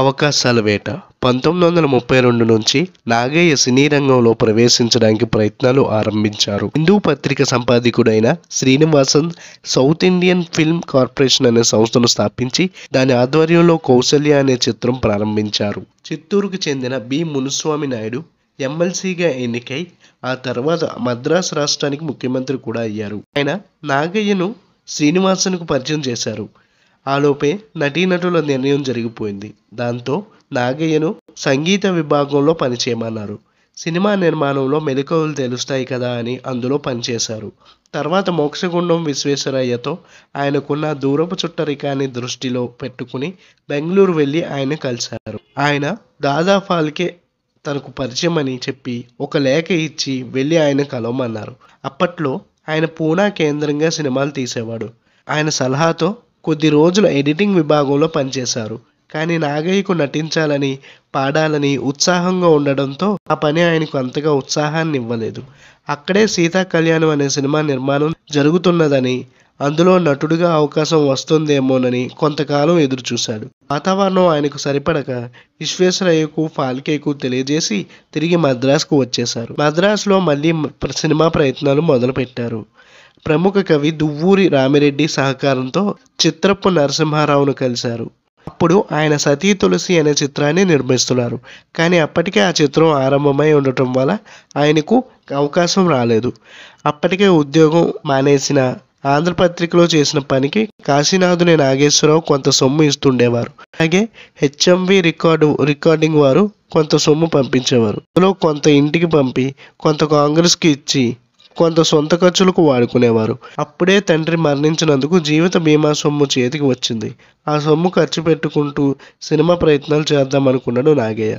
అవకాశాల వేట పంతొమ్మిది వందల ముప్పై రెండు నుంచి నాగయ్య సినీ రంగంలో ప్రవేశించడానికి ప్రయత్నాలు ఆరంభించారు హిందూ పత్రిక సంపాదకుడైన Srinivasan South Indian Film Corporation అనే సంస్థను స్థాపించి దాని ఆధ్వర్యంలో కౌశల్య అనే చిత్రం ప్రారంభించారు చిత్తూరుకు చెందిన బి మునుస్వామి నాయుడు ఎమ్మెల్సీగా ఎన్నికై ఆ తర్వాత మద్రాసు రాష్ట్రానికి ముఖ్యమంత్రి కూడా అయ్యారు ఆయన నాగయ్యను శ్రీనివాసన్కు పరిచయం చేశారు ఆలోపే నటీనటుల నిర్ణయం జరిగిపోయింది దాంతో నాగయ్యను సంగీత విభాగంలో పనిచేయమన్నారు సినిమా నిర్మాణంలో మెలకువలు తెలుస్తాయి కదా అని అందులో పనిచేశారు తర్వాత మోక్షగుండం విశ్వేశ్వరయ్యతో ఆయనకున్న దూరపు చుట్టరికాన్ని దృష్టిలో పెట్టుకుని బెంగళూరు వెళ్ళి ఆయన కలిశారు ఆయన దాదా ఫాల్కే తనకు పరిచయం అని చెప్పి ఒక లేఖ ఇచ్చి వెళ్ళి ఆయన కలవమన్నారు అప్పట్లో ఆయన పూనా కేంద్రంగా సినిమాలు తీసేవాడు ఆయన సలహాతో కొద్ది రోజులు ఎడిటింగ్ విభాగంలో పనిచేశారు కానీ నాగయ్యకు నటించాలని పాడాలని ఉత్సాహంగా ఉండడంతో ఆ పని ఆయనకు అంతగా ఉత్సాహాన్ని ఇవ్వలేదు అక్కడే సీతా కళ్యాణం అనే సినిమా నిర్మాణం జరుగుతున్నదని అందులో నటుడిగా అవకాశం వస్తుందేమోనని కొంతకాలం ఎదురుచూశాడు వాతావరణం ఆయనకు సరిపడక విశ్వేశ్వరయ్యకు ఫాల్కేకు తెలియజేసి తిరిగి మద్రాసుకు వచ్చేశారు మద్రాసులో మళ్ళీ సినిమా ప్రయత్నాలు మొదలుపెట్టారు ప్రముఖ కవి దువ్వూరి రామిరెడ్డి సహకారంతో చిత్రపు నరసింహారావును కలిశారు అప్పుడు ఆయన సతీ తులసి అనే చిత్రాన్ని నిర్మిస్తున్నారు కానీ అప్పటికే ఆ చిత్రం ఆరంభమై ఉండటం వల్ల ఆయనకు అవకాశం రాలేదు అప్పటికే ఉద్యోగం మానేసిన ఆంధ్రపత్రికలో చేసిన పనికి కాశీనాథుని నాగేశ్వరరావు కొంత సొమ్ము ఇస్తుండేవారు అలాగే హెచ్ఎంవి రికార్డు రికార్డింగ్ వారు కొంత సొమ్ము పంపించేవారు అందులో కొంత ఇంటికి పంపి కొంత కాంగ్రెస్కి ఇచ్చి కొంత సొంత ఖర్చులకు వాడుకునేవారు అప్పుడే తండ్రి మరణించినందుకు జీవిత బీమా సొమ్ము చేతికి వచ్చింది ఆ సొమ్ము ఖర్చు పెట్టుకుంటూ సినిమా ప్రయత్నాలు చేద్దాం అనుకున్నాడు నాగయ్య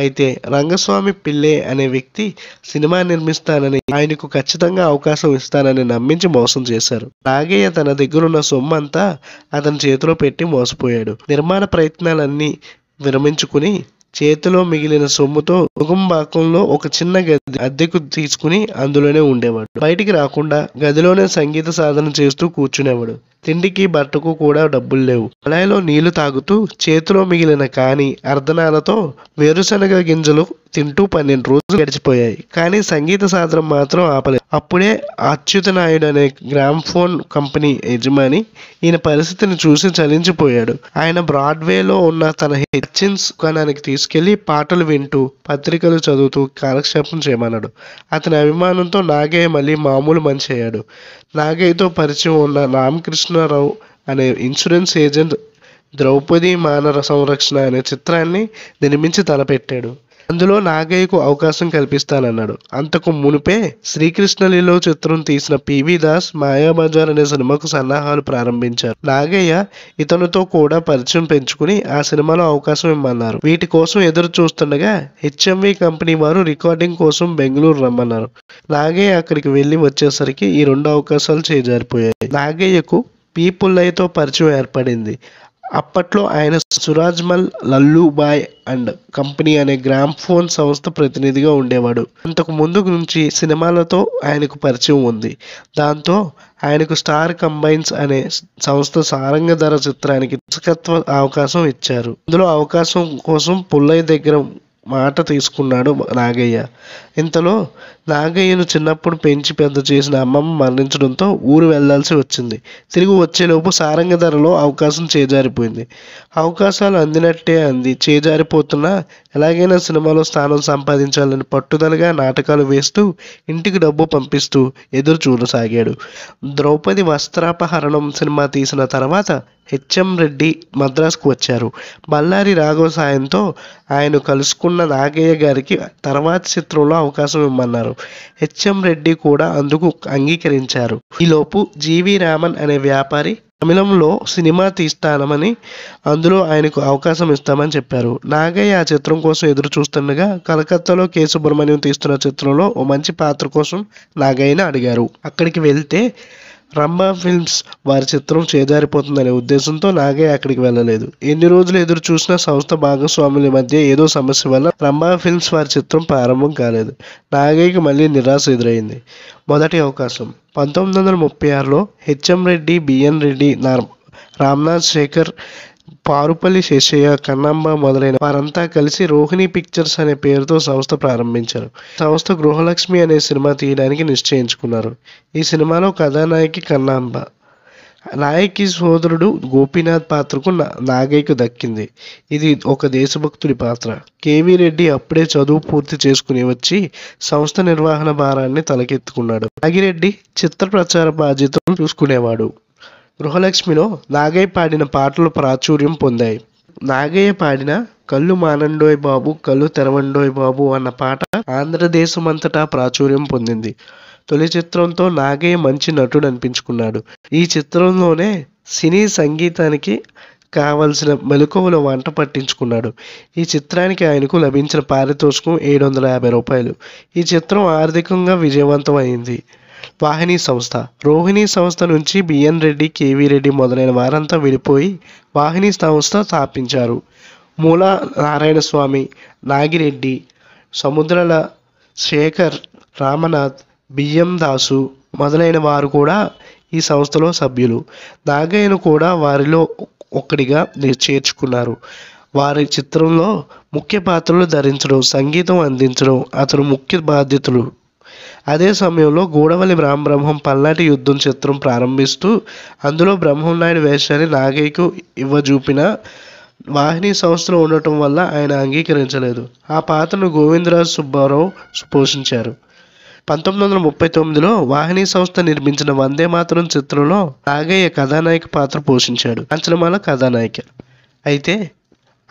అయితే రంగస్వామి పిల్లే అనే వ్యక్తి సినిమా నిర్మిస్తానని ఆయనకు ఖచ్చితంగా అవకాశం ఇస్తానని నమ్మించి మోసం చేశారు నాగయ్య తన దగ్గరున్న సొమ్ము అంతా అతని చేతిలో పెట్టి మోసపోయాడు నిర్మాణ ప్రయత్నాలన్నీ విరమించుకుని చేతిలో మిగిలిన సొమ్ముతో భాగంలో ఒక చిన్న గది అద్దెకు తీసుకుని అందులోనే ఉండేవాడు బయటికి రాకుండా గదిలోనే సంగీత సాధన చేస్తూ కూర్చునేవాడు తిండికి బట్టకు కూడా డబ్బులు లేవు కళాయిలో నీళ్లు తాగుతూ చేతిలో మిగిలిన కాని అర్ధనాలతో వేరుశనగ గింజలు తింటూ పన్నెండు రోజులు గడిచిపోయాయి కానీ సంగీత సాధనం మాత్రం ఆపలేదు అప్పుడే అచ్యుత నాయుడు అనే గ్రామ్ఫోన్ కంపెనీ యజమాని ఈయన పరిస్థితిని చూసి చలించిపోయాడు ఆయన బ్రాడ్వేలో ఉన్న తన హెచ్చిన్స్ దుకాణానికి తీసుకెళ్లి పాటలు వింటూ పత్రికలు చదువుతూ కాలక్షేపం చేయమన్నాడు అతని అభిమానంతో నాగయ్య మళ్ళీ మామూలు మంచి అయ్యాడు నాగయ్యతో పరిచయం ఉన్న రామకృష్ణ కృష్ణారావు అనే ఇన్సూరెన్స్ ఏజెంట్ ద్రౌపది మానర సంరక్షణ అనే చిత్రాన్ని నిర్మించి తలపెట్టాడు అందులో నాగయ్యకు అవకాశం కల్పిస్తానన్నాడు అంతకు మునిపే శ్రీకృష్ణలీలో చిత్రం తీసిన పివి దాస్ మాయాబజార్ అనే సినిమాకు సన్నాహాలు ప్రారంభించారు నాగయ్య ఇతనితో కూడా పరిచయం పెంచుకుని ఆ సినిమాలో అవకాశం ఇమ్మన్నారు వీటి కోసం ఎదురు చూస్తుండగా హెచ్ఎంవి కంపెనీ వారు రికార్డింగ్ కోసం బెంగళూరు రమ్మన్నారు నాగయ్య అక్కడికి వెళ్ళి వచ్చేసరికి ఈ రెండు అవకాశాలు చేజారిపోయాయి నాగయ్యకు పీపుల్లయ్యతో పరిచయం ఏర్పడింది అప్పట్లో ఆయన సురాజ్మల్ లల్లుబాయ్ అండ్ కంపెనీ అనే గ్రామ్ ఫోన్ సంస్థ ప్రతినిధిగా ఉండేవాడు అంతకు ముందు నుంచి సినిమాలతో ఆయనకు పరిచయం ఉంది దాంతో ఆయనకు స్టార్ కంబైన్స్ అనే సంస్థ సారంగ ధర చిత్రానికి దర్శకత్వ అవకాశం ఇచ్చారు ఇందులో అవకాశం కోసం పుల్లయ్య దగ్గర మాట తీసుకున్నాడు నాగయ్య ఇంతలో నాగయ్యను చిన్నప్పుడు పెంచి పెద్ద చేసిన అమ్మమ్మ మరణించడంతో ఊరు వెళ్లాల్సి వచ్చింది తిరిగి వచ్చేలోపు సారంగ ధరలో అవకాశం చేజారిపోయింది అవకాశాలు అందినట్టే అంది చేజారిపోతున్నా ఎలాగైనా సినిమాలో స్థానం సంపాదించాలని పట్టుదలగా నాటకాలు వేస్తూ ఇంటికి డబ్బు పంపిస్తూ ఎదురు చూడసాగాడు ద్రౌపది వస్త్రాపహరణం సినిమా తీసిన తర్వాత హెచ్ఎం రెడ్డి మద్రాసుకు వచ్చారు బళ్ళారి రాఘవ సాయంతో ఆయన కలుసుకున్న నాగయ్య గారికి తర్వాత చిత్రంలో అవకాశం ఇవ్వమన్నారు హెచ్ఎం రెడ్డి కూడా అందుకు అంగీకరించారు ఈలోపు జీవి రామన్ అనే వ్యాపారి తమిళంలో సినిమా తీస్తానమని అందులో ఆయనకు అవకాశం ఇస్తామని చెప్పారు నాగయ్య ఆ చిత్రం కోసం ఎదురు చూస్తుండగా కలకత్తాలో కె సుబ్రహ్మణ్యం తీస్తున్న చిత్రంలో ఓ మంచి పాత్ర కోసం నాగయ్యని అడిగారు అక్కడికి వెళ్తే రమ్మ ఫిల్మ్స్ వారి చిత్రం చేజారిపోతుందనే ఉద్దేశంతో నాగయ్య అక్కడికి వెళ్ళలేదు ఎన్ని రోజులు ఎదురు చూసినా సంస్థ భాగస్వాముల మధ్య ఏదో సమస్య వల్ల రమ్మ ఫిల్మ్స్ వారి చిత్రం ప్రారంభం కాలేదు నాగయ్యకి మళ్ళీ నిరాశ ఎదురైంది మొదటి అవకాశం పంతొమ్మిది వందల ముప్పై ఆరులో హెచ్ఎం రెడ్డి బిఎన్ రెడ్డి రామ్నాథ్ శేఖర్ పారుపల్లి శేషయ్య కన్నమ్మ మొదలైన వారంతా కలిసి రోహిణి పిక్చర్స్ అనే పేరుతో సంస్థ ప్రారంభించారు సంస్థ గృహలక్ష్మి అనే సినిమా తీయడానికి నిశ్చయించుకున్నారు ఈ సినిమాలో కథానాయకి కన్నాంబ నాయకి సోదరుడు గోపీనాథ్ పాత్రకు నాగయ్యకు దక్కింది ఇది ఒక దేశభక్తుడి పాత్ర కేవీ రెడ్డి అప్పుడే చదువు పూర్తి చేసుకుని వచ్చి సంస్థ నిర్వహణ భారాన్ని తలకెత్తుకున్నాడు నాగిరెడ్డి చిత్ర ప్రచార బాధ్యతను చూసుకునేవాడు గృహలక్ష్మిలో నాగయ్య పాడిన పాటలు ప్రాచుర్యం పొందాయి నాగయ్య పాడిన కళ్ళు మానండోయ్ బాబు కళ్ళు తెరవండోయ్ బాబు అన్న పాట ఆంధ్రదేశమంతటా ప్రాచుర్యం పొందింది తొలి చిత్రంతో నాగయ్య మంచి నటుడు అనిపించుకున్నాడు ఈ చిత్రంలోనే సినీ సంగీతానికి కావలసిన మెలకువల వంట పట్టించుకున్నాడు ఈ చిత్రానికి ఆయనకు లభించిన పారితోషికం ఏడు వందల యాభై రూపాయలు ఈ చిత్రం ఆర్థికంగా విజయవంతమైంది వాహిని సంస్థ రోహిణి సంస్థ నుంచి బిఎన్ రెడ్డి కేవీ రెడ్డి మొదలైన వారంతా విడిపోయి వాహిని సంస్థ స్థాపించారు మూల నారాయణ స్వామి నాగిరెడ్డి సముద్రల శేఖర్ రామనాథ్ బియ్యం దాసు మొదలైన వారు కూడా ఈ సంస్థలో సభ్యులు నాగయ్యను కూడా వారిలో ఒక్కడిగా చేర్చుకున్నారు వారి చిత్రంలో ముఖ్య పాత్రలు ధరించడం సంగీతం అందించడం అతను ముఖ్య బాధ్యతలు అదే సమయంలో గూడవల్లి రామబ్రహ్మం పల్నాటి యుద్ధం చిత్రం ప్రారంభిస్తూ అందులో బ్రహ్మం నాయుడు వేషాన్ని నాగయ్యకు ఇవ్వజూపిన వాహిని సంస్థలో ఉండటం వల్ల ఆయన అంగీకరించలేదు ఆ పాత్రను గోవిందరాజు సుబ్బారావు పోషించారు పంతొమ్మిది వందల ముప్పై తొమ్మిదిలో వాహిని సంస్థ నిర్మించిన వందే మాతరం చిత్రంలో నాగయ్య కథానాయక పాత్ర పోషించాడు అంచనమాల కథానాయక అయితే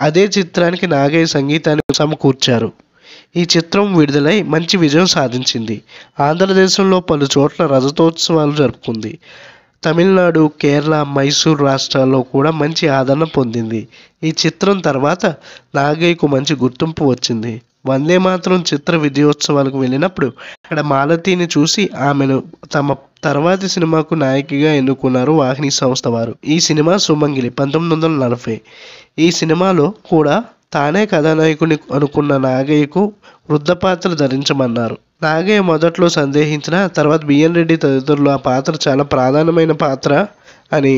అదే చిత్రానికి నాగయ్య సంగీతాన్ని సమకూర్చారు ఈ చిత్రం విడుదలై మంచి విజయం సాధించింది ఆంధ్రదేశంలో పలు చోట్ల రజతోత్సవాలు జరుపుకుంది తమిళనాడు కేరళ మైసూర్ రాష్ట్రాల్లో కూడా మంచి ఆదరణ పొందింది ఈ చిత్రం తర్వాత నాగయ్యకు మంచి గుర్తింపు వచ్చింది వందే మాత్రం చిత్ర విజయోత్సవాలకు వెళ్ళినప్పుడు అక్కడ మాలతీని చూసి ఆమెను తమ తర్వాతి సినిమాకు నాయకిగా ఎన్నుకున్నారు వాహిని సంస్థ వారు ఈ సినిమా సుమంగిలి పంతొమ్మిది వందల నలభై ఈ సినిమాలో కూడా తానే కథానాయకుని అనుకున్న నాగయ్యకు వృద్ధ పాత్ర ధరించమన్నారు నాగయ్య మొదట్లో సందేహించిన తర్వాత బిఎన్ రెడ్డి తదితరులు ఆ పాత్ర చాలా ప్రాధాన్యమైన పాత్ర అని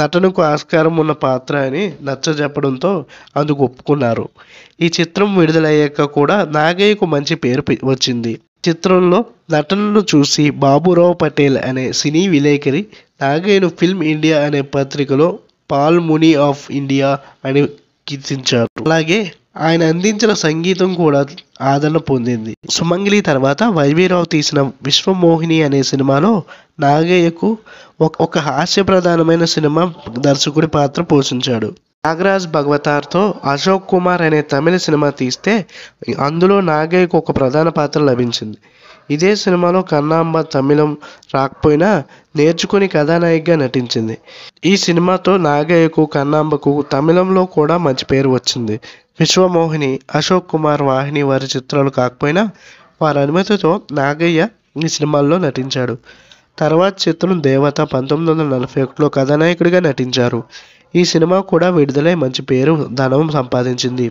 నటనకు ఆస్కారం ఉన్న పాత్ర అని నచ్చజెప్పడంతో అందుకు ఒప్పుకున్నారు ఈ చిత్రం విడుదలయ్యాక కూడా నాగయ్యకు మంచి పేరు వచ్చింది చిత్రంలో నటనను చూసి బాబురావు పటేల్ అనే సినీ విలేకరి నాగయ్యను ఫిల్మ్ ఇండియా అనే పత్రికలో పాల్ ముని ఆఫ్ ఇండియా అని కీర్తించారు అలాగే ఆయన అందించిన సంగీతం కూడా ఆదరణ పొందింది సుమంగిలి తర్వాత వైవీరావు తీసిన విశ్వమోహిని అనే సినిమాలో నాగయ్యకు ఒక హాస్య ప్రధానమైన సినిమా దర్శకుడి పాత్ర పోషించాడు నాగరాజ్ భగవతార్తో అశోక్ కుమార్ అనే తమిళ సినిమా తీస్తే అందులో నాగయ్యకు ఒక ప్రధాన పాత్ర లభించింది ఇదే సినిమాలో కన్నాంబ తమిళం రాకపోయినా నేర్చుకుని కథానాయికగా నటించింది ఈ సినిమాతో నాగయ్యకు కన్నాంబకు తమిళంలో కూడా మంచి పేరు వచ్చింది విశ్వమోహిని అశోక్ కుమార్ వాహిని వారి చిత్రాలు కాకపోయినా వారి అనుమతితో నాగయ్య ఈ సినిమాల్లో నటించాడు తర్వాత చిత్రం దేవత పంతొమ్మిది వందల నలభై ఒకటిలో కథానాయకుడిగా నటించారు ఈ సినిమా కూడా విడుదలై మంచి పేరు ధనం సంపాదించింది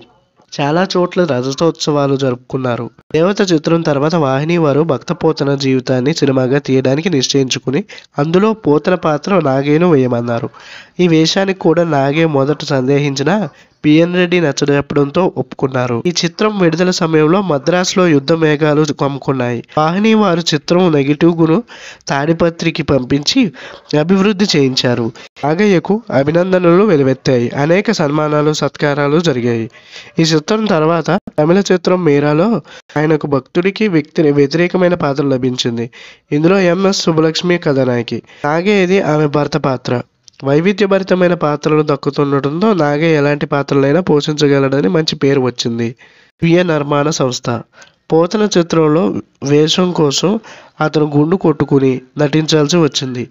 చాలా చోట్ల రజతోత్సవాలు జరుపుకున్నారు దేవత చిత్రం తర్వాత వాహిని వారు భక్త పోతన జీవితాన్ని సినిమాగా తీయడానికి నిశ్చయించుకుని అందులో పోతన పాత్ర నాగేను వేయమన్నారు ఈ వేషానికి కూడా నాగే మొదట సందేహించిన పిఎన్ రెడ్డి నచ్చజెప్పడంతో ఒప్పుకున్నారు ఈ చిత్రం విడుదల సమయంలో మద్రాసులో యుద్ధ మేఘాలు కమ్ముకున్నాయి వాహిని వారు చిత్రం నెగిటివ్ గును తాడిపత్రికి పంపించి అభివృద్ధి చేయించారు నాగయ్యకు అభినందనలు వెలువెత్తాయి అనేక సన్మానాలు సత్కారాలు జరిగాయి ఈ చిత్రం తర్వాత తమిళ చిత్రం మీరాలో ఆయనకు భక్తుడికి వ్యక్తి వ్యతిరేకమైన పాత్ర లభించింది ఇందులో ఎంఎస్ సుబ్బలక్ష్మి కథానాయకి నాగయ్యది ఆమె భర్త పాత్ర వైవిధ్యభరితమైన పాత్రలు దక్కుతుండటంతో నాగయ్య ఎలాంటి పాత్రలైనా పోషించగలడని మంచి పేరు వచ్చింది విఎ నిర్మాణ సంస్థ పోతన చిత్రంలో వేషం కోసం అతను గుండు కొట్టుకుని నటించాల్సి వచ్చింది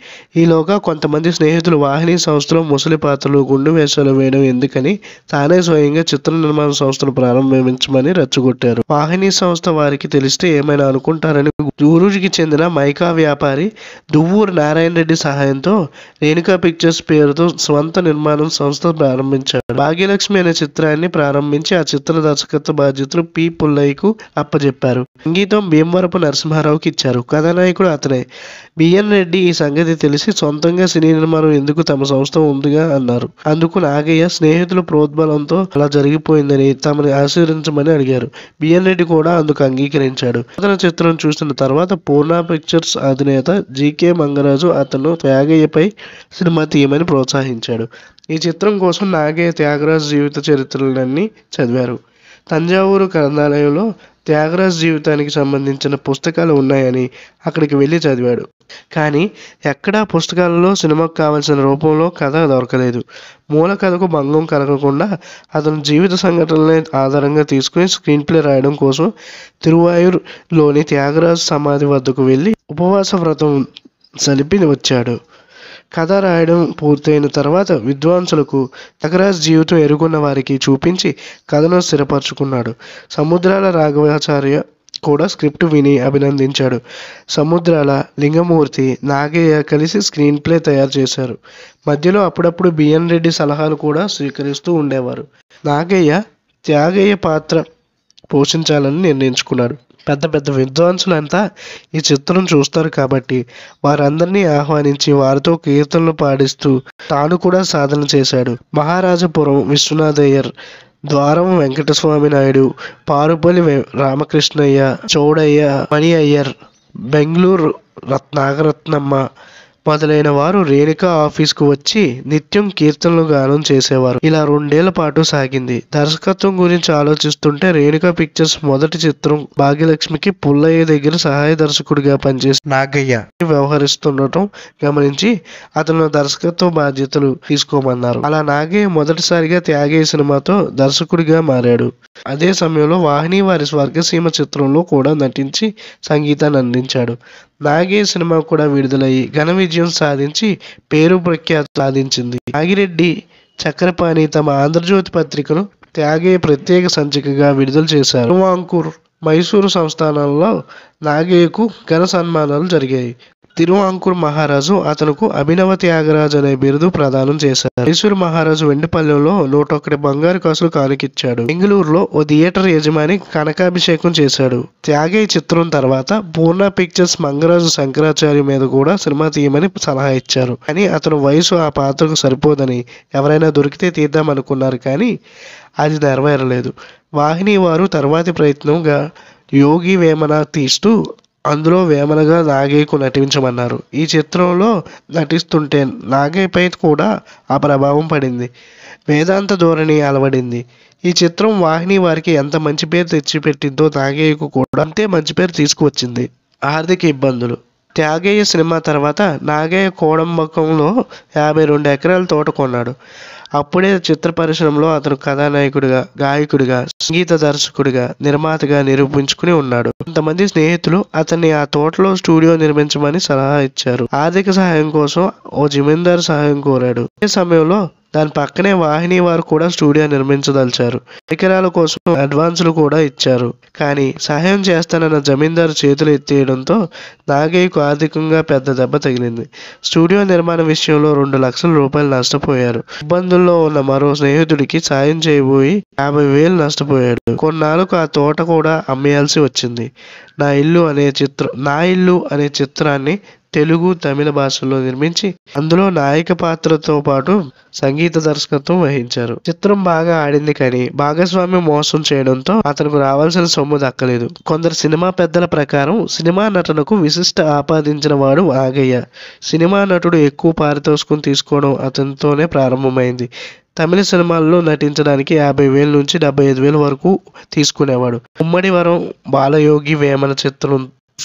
ఈలోగా కొంతమంది స్నేహితులు వాహిని సంస్థలో ముసలి పాత్రలు గుండు వేషాలు వేయడం ఎందుకని తానే స్వయంగా చిత్ర నిర్మాణ సంస్థను ప్రారంభించమని రెచ్చగొట్టారు వాహిని సంస్థ వారికి తెలిస్తే ఏమైనా అనుకుంటారని గురూజీకి చెందిన మైకా వ్యాపారి దువ్వూరు నారాయణ రెడ్డి సహాయంతో రేణుకా పిక్చర్స్ పేరుతో స్వంత నిర్మాణం సంస్థ ప్రారంభించారు భాగ్యలక్ష్మి అనే చిత్రాన్ని ప్రారంభించి ఆ చిత్ర దర్శకత్వ బాధ్యతలు పి పుల్లయ్యకు అప్పజెప్పారు సంగీతం భీమవరపు నరసింహారావుకి ఇచ్చారు కథానాయకుడు అతనే బిఎన్ రెడ్డి ఈ సంగతి తెలిసి సొంతంగా సినీ నిర్మాణం ఎందుకు తమ సంస్థ ఉందిగా అన్నారు అందుకు నాగయ్య స్నేహితుల ప్రోద్బలంతో అలా జరిగిపోయిందని తమని ఆశీర్వించమని అడిగారు బిఎన్ రెడ్డి కూడా అందుకు అంగీకరించాడు అతన చిత్రం చూసిన తర్వాత పూర్ణ పిక్చర్స్ అధినేత జీకే మంగరాజు అతను త్యాగయ్యపై సినిమా తీయమని ప్రోత్సహించాడు ఈ చిత్రం కోసం నాగయ్య త్యాగరాజు జీవిత చరిత్రలన్నీ చదివారు తంజావూరు గ్రంథాలయంలో త్యాగరాజ్ జీవితానికి సంబంధించిన పుస్తకాలు ఉన్నాయని అక్కడికి వెళ్ళి చదివాడు కానీ ఎక్కడా పుస్తకాలలో సినిమాకు కావలసిన రూపంలో కథ దొరకలేదు మూల కథకు భంగం కలగకుండా అతను జీవిత సంఘటనలే ఆధారంగా తీసుకుని స్క్రీన్ ప్లే రాయడం కోసం తిరువాయూర్లోని త్యాగరాజ్ సమాధి వద్దకు వెళ్ళి ఉపవాస వ్రతం సలిపి వచ్చాడు కథ రాయడం పూర్తయిన తర్వాత విద్వాంసులకు తగరాజ్ జీవితం ఎరుగున్న వారికి చూపించి కథను స్థిరపరచుకున్నాడు సముద్రాల రాఘవాచార్య కూడా స్క్రిప్ట్ విని అభినందించాడు సముద్రాల లింగమూర్తి నాగయ్య కలిసి స్క్రీన్ ప్లే తయారు చేశారు మధ్యలో అప్పుడప్పుడు బిఎన్ రెడ్డి సలహాలు కూడా స్వీకరిస్తూ ఉండేవారు నాగయ్య త్యాగయ్య పాత్ర పోషించాలని నిర్ణయించుకున్నాడు పెద్ద పెద్ద విద్వాంసులంతా ఈ చిత్రం చూస్తారు కాబట్టి వారందరినీ ఆహ్వానించి వారితో కీర్తనలు పాడిస్తూ తాను కూడా సాధన చేశాడు మహారాజపురం విశ్వనాథయ్యర్ ద్వారం వెంకటస్వామి నాయుడు పారుపల్లి రామకృష్ణయ్య చౌడయ్య మణి అయ్యర్ బెంగళూరు రత్ నాగరత్నమ్మ మొదలైన వారు రేణుకా ఆఫీస్కు వచ్చి నిత్యం కీర్తనలు గానం చేసేవారు ఇలా రెండేళ్ల పాటు సాగింది దర్శకత్వం గురించి ఆలోచిస్తుంటే రేణుకా పిక్చర్స్ మొదటి చిత్రం భాగ్యలక్ష్మికి పుల్లయ్య దగ్గర సహాయ దర్శకుడిగా పనిచేసి నాగయ్య వ్యవహరిస్తుండటం గమనించి అతను దర్శకత్వ బాధ్యతలు తీసుకోమన్నారు అలా నాగయ్య మొదటిసారిగా త్యాగయ్య సినిమాతో దర్శకుడిగా మారాడు అదే సమయంలో వాహిని వారి స్వర్గసీమ చిత్రంలో కూడా నటించి సంగీతాన్ని అందించాడు నాగే సినిమా కూడా విడుదలయ్యి ఘన విజయం సాధించి పేరు ప్రఖ్యాతి సాధించింది నాగిరెడ్డి చక్రపాణి తమ ఆంధ్రజ్యోతి పత్రికను త్యాగే ప్రత్యేక సంచికగా విడుదల చేశారు వాంకూర్ మైసూరు సంస్థానంలో నాగేకు ఘన సన్మానాలు జరిగాయి తిరువాంకూర్ మహారాజు అతనుకు అభినవ త్యాగరాజు అనే బిరుదు ప్రదానం చేశారు మైసూరు మహారాజు వెండిపల్లెలో నూటొక్కటి బంగారు కాసులు కానుకిచ్చాడు బెంగళూరులో ఓ థియేటర్ యజమాని కనకాభిషేకం చేశాడు త్యాగే చిత్రం తర్వాత పూర్ణ పిక్చర్స్ మంగరాజు శంకరాచార్య మీద కూడా సినిమా తీయమని సలహా ఇచ్చారు కానీ అతను వయసు ఆ పాత్రకు సరిపోదని ఎవరైనా దొరికితే తీద్దాం అనుకున్నారు కానీ అది నెరవేరలేదు వాహిని వారు తర్వాతి ప్రయత్నంగా యోగి వేమన తీస్తూ అందులో వేమనగా నాగయ్యకు నటించమన్నారు ఈ చిత్రంలో నటిస్తుంటే నాగయ్యపై కూడా ఆ ప్రభావం పడింది వేదాంత ధోరణి అలవడింది ఈ చిత్రం వాహిని వారికి ఎంత మంచి పేరు తెచ్చిపెట్టిందో నాగయ్యకు కూడా అంతే మంచి పేరు తీసుకువచ్చింది ఆర్థిక ఇబ్బందులు త్యాగయ్య సినిమా తర్వాత నాగయ్య కోడంబకంలో యాభై రెండు ఎకరాల తోట కొన్నాడు అప్పుడే చిత్ర పరిశ్రమలో అతను కథానాయకుడిగా గాయకుడిగా సంగీత దర్శకుడిగా నిర్మాతగా నిరూపించుకుని ఉన్నాడు కొంతమంది స్నేహితులు అతన్ని ఆ తోటలో స్టూడియో నిర్మించమని సలహా ఇచ్చారు ఆర్థిక సహాయం కోసం ఓ జమీందారు సహాయం కోరాడు అదే సమయంలో దాని పక్కనే వాహిని వారు కూడా స్టూడియో నిర్మించదలిచారు పరికరాల కోసం అడ్వాన్సులు కూడా ఇచ్చారు కానీ సహాయం చేస్తానన్న జమీందారు చేతులు ఎత్తేయడంతో నాగయ్యకు ఆర్థికంగా పెద్ద దెబ్బ తగిలింది స్టూడియో నిర్మాణ విషయంలో రెండు లక్షల రూపాయలు నష్టపోయారు ఇబ్బందుల్లో ఉన్న మరో స్నేహితుడికి సాయం చేయబోయి యాభై వేలు నష్టపోయాడు కొన్నాళ్ళకు ఆ తోట కూడా అమ్మేయాల్సి వచ్చింది నా ఇల్లు అనే చిత్రం నా ఇల్లు అనే చిత్రాన్ని తెలుగు తమిళ భాషల్లో నిర్మించి అందులో నాయక పాత్రతో పాటు సంగీత దర్శకత్వం వహించారు చిత్రం బాగా ఆడింది కానీ భాగస్వామ్యం మోసం చేయడంతో అతనికి రావాల్సిన సొమ్ము దక్కలేదు కొందరు సినిమా పెద్దల ప్రకారం సినిమా నటనకు విశిష్ట ఆపాదించిన వాడు ఆగయ్య సినిమా నటుడు ఎక్కువ పారితోషికం తీసుకోవడం అతనితోనే ప్రారంభమైంది తమిళ సినిమాల్లో నటించడానికి యాభై వేల నుంచి డెబ్బై ఐదు వేల వరకు తీసుకునేవాడు ఉమ్మడివరం బాలయోగి వేమన చిత్రం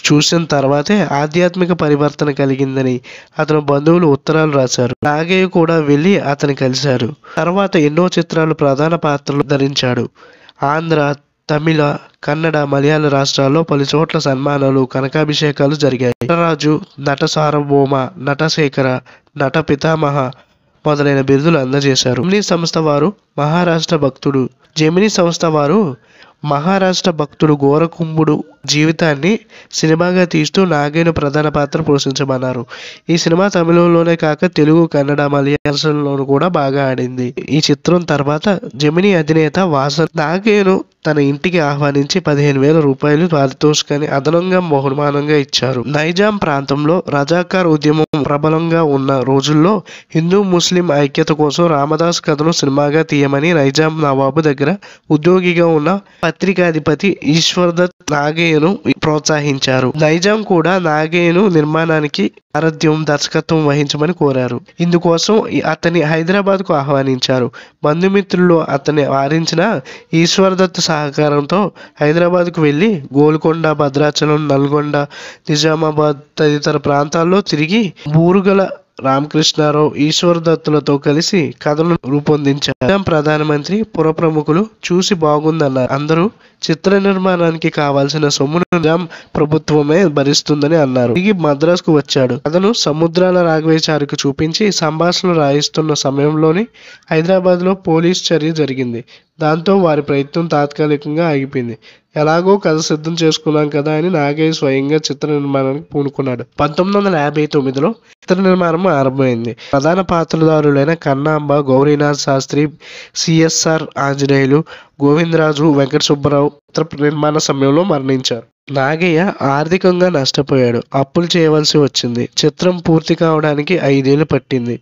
చూసిన తర్వాతే ఆధ్యాత్మిక పరివర్తన కలిగిందని అతని బంధువులు ఉత్తరాలు రాశారు నాగయ్య కూడా వెళ్ళి అతను కలిశారు తర్వాత ఎన్నో చిత్రాలు ప్రధాన పాత్రలు ధరించాడు ఆంధ్ర తమిళ కన్నడ మలయాళ రాష్ట్రాల్లో పలు చోట్ల సన్మానాలు కనకాభిషేకాలు జరిగాయి నటరాజు నట సార్వభౌమ నటశేఖర నట పితామహ మొదలైన బిరుదులు అందజేశారు జమిని సంస్థ వారు మహారాష్ట్ర భక్తుడు జమిని సంస్థ వారు మహారాష్ట్ర భక్తుడు ఘోరకుంభుడు జీవితాన్ని సినిమాగా తీస్తూ నాగేను ప్రధాన పాత్ర పోషించమన్నారు ఈ సినిమా తమిళంలోనే కాక తెలుగు కన్నడ మలయాళంలోనూ కూడా బాగా ఆడింది ఈ చిత్రం తర్వాత జమినీ అధినేత వాసన్ నాగేను తన ఇంటికి ఆహ్వానించి పదిహేను వేల రూపాయలు పారితోషికని అదనంగా బహుమానంగా ఇచ్చారు నైజాం ప్రాంతంలో రజాకార్ ఉద్యమం ప్రబలంగా ఉన్న రోజుల్లో హిందూ ముస్లిం ఐక్యత కోసం రామదాస్ కథను సినిమాగా తీయమని నైజాం నవాబు దగ్గర ఉద్యోగిగా ఉన్న పత్రికాధిపతి ఈశ్వర్దత్ నాగే నాగేను ప్రోత్సహించారు నైజాం కూడా నాగేను నిర్మాణానికి ఆరోగ్యం దర్శకత్వం వహించమని కోరారు ఇందుకోసం అతని హైదరాబాద్ కు ఆహ్వానించారు బంధుమిత్రులు అతని వారించిన ఈశ్వరదత్ సహకారంతో హైదరాబాద్ కు వెళ్లి గోల్కొండ భద్రాచలం నల్గొండ నిజామాబాద్ తదితర ప్రాంతాల్లో తిరిగి బూరుగల రామకృష్ణారావు ఈశ్వర్ దత్తులతో కలిసి కథను రూపొందించారు ప్రధానమంత్రి పుర ప్రముఖులు చూసి బాగుందన్నారు అందరూ చిత్ర నిర్మాణానికి కావాల్సిన సొమ్మును ప్రభుత్వమే భరిస్తుందని అన్నారు తిరిగి మద్రాసుకు వచ్చాడు అతను సముద్రాల రాఘవేచారికి చూపించి సంభాషణలు రాయిస్తున్న సమయంలోని హైదరాబాద్ లో పోలీస్ చర్య జరిగింది దాంతో వారి ప్రయత్నం తాత్కాలికంగా ఆగిపోయింది ఎలాగో కథ సిద్ధం చేసుకున్నాం కదా అని నాగయ్య స్వయంగా చిత్ర నిర్మాణానికి పూనుకున్నాడు పంతొమ్మిది వందల యాభై తొమ్మిదిలో చిత్ర నిర్మాణం ఆరంభమైంది ప్రధాన పాత్రధారులైన కన్నాంబ గౌరీనాథ్ శాస్త్రి సిఎస్ఆర్ ఆంజనేయులు గోవిందరాజు వెంకట సుబ్బరావు చిత్ర నిర్మాణ సమయంలో మరణించారు నాగయ్య ఆర్థికంగా నష్టపోయాడు అప్పులు చేయవలసి వచ్చింది చిత్రం పూర్తి కావడానికి ఐదేళ్లు పట్టింది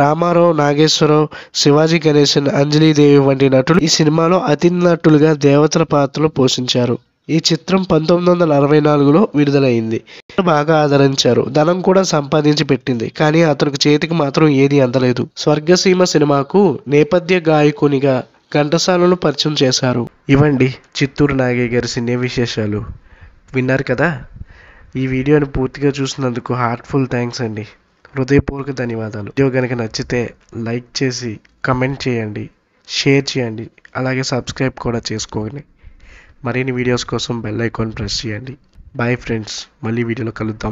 రామారావు నాగేశ్వరరావు శివాజీ గణేశన్ అంజలీదేవి వంటి నటులు ఈ సినిమాలో అతి నటులుగా దేవతల పాత్రలు పోషించారు ఈ చిత్రం పంతొమ్మిది వందల అరవై నాలుగులో విడుదలైంది బాగా ఆదరించారు ధనం కూడా సంపాదించి పెట్టింది కానీ అతనికి చేతికి మాత్రం ఏది అందలేదు స్వర్గసీమ సినిమాకు నేపథ్య గాయకునిగా ఘంటసాలను పరిచయం చేశారు ఇవండి చిత్తూరు నాగయ్య గారి సినీ విశేషాలు విన్నారు కదా ఈ వీడియోని పూర్తిగా చూసినందుకు హార్ట్ఫుల్ థ్యాంక్స్ అండి హృదయపూర్వక ధన్యవాదాలు వీడియో కనుక నచ్చితే లైక్ చేసి కమెంట్ చేయండి షేర్ చేయండి అలాగే సబ్స్క్రైబ్ కూడా చేసుకోండి మరిన్ని వీడియోస్ కోసం బెల్ ఐకాన్ ప్రెస్ చేయండి బాయ్ ఫ్రెండ్స్ మళ్ళీ వీడియోలో కలుద్దాం